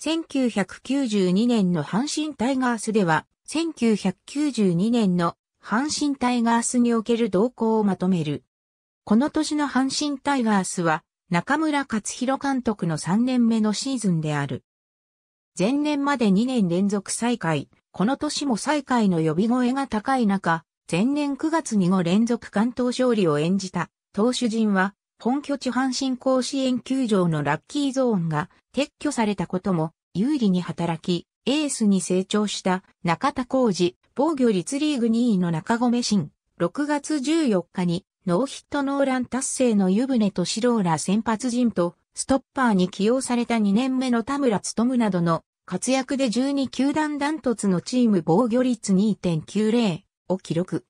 1992年の阪神タイガースでは、1992年の阪神タイガースにおける動向をまとめる。この年の阪神タイガースは、中村克弘監督の3年目のシーズンである。前年まで2年連続再開、この年も再開の呼び声が高い中、前年9月に5連続関東勝利を演じた投手陣は本拠地阪神甲子園球場のラッキーゾーンが撤去されたことも有利に働き、エースに成長した中田浩二、防御率リーグ2位の中込新、6月14日にノーヒットノーラン達成の湯船敏郎ら先発陣とストッパーに起用された2年目の田村務などの活躍で12球団断突のチーム防御率2.90を記録。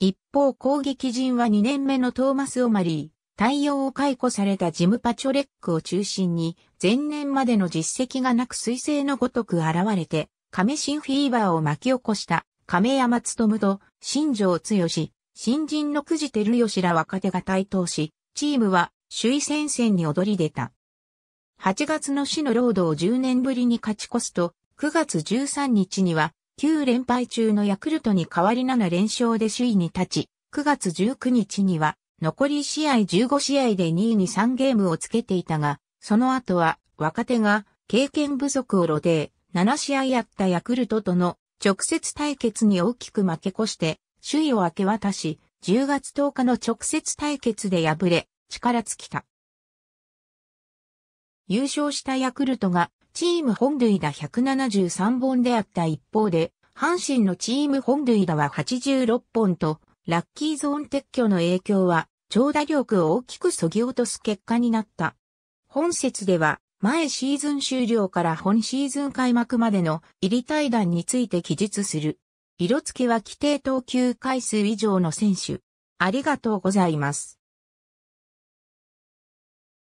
一方攻撃陣は2年目のトーマス・オマリー、対応を解雇されたジム・パチョレックを中心に、前年までの実績がなく彗星のごとく現れて、亀新フィーバーを巻き起こした亀山勤と新庄剛志、新人のくじてるよしら若手が台頭し、チームは首位戦線に躍り出た。8月の死の労働を10年ぶりに勝ち越すと、9月13日には9連敗中のヤクルトに代わり7連勝で首位に立ち、9月19日には残り試合15試合で2位に3ゲームをつけていたが、その後は若手が経験不足を露呈、7試合やったヤクルトとの直接対決に大きく負け越して、首位を明け渡し、10月10日の直接対決で敗れ、力尽きた。優勝したヤクルトが、チーム本塁打173本であった一方で、阪神のチーム本塁打は86本と、ラッキーゾーン撤去の影響は長打力を大きく削ぎ落とす結果になった。本節では、前シーズン終了から本シーズン開幕までの入り対談について記述する。色付きは規定投球回数以上の選手。ありがとうございます。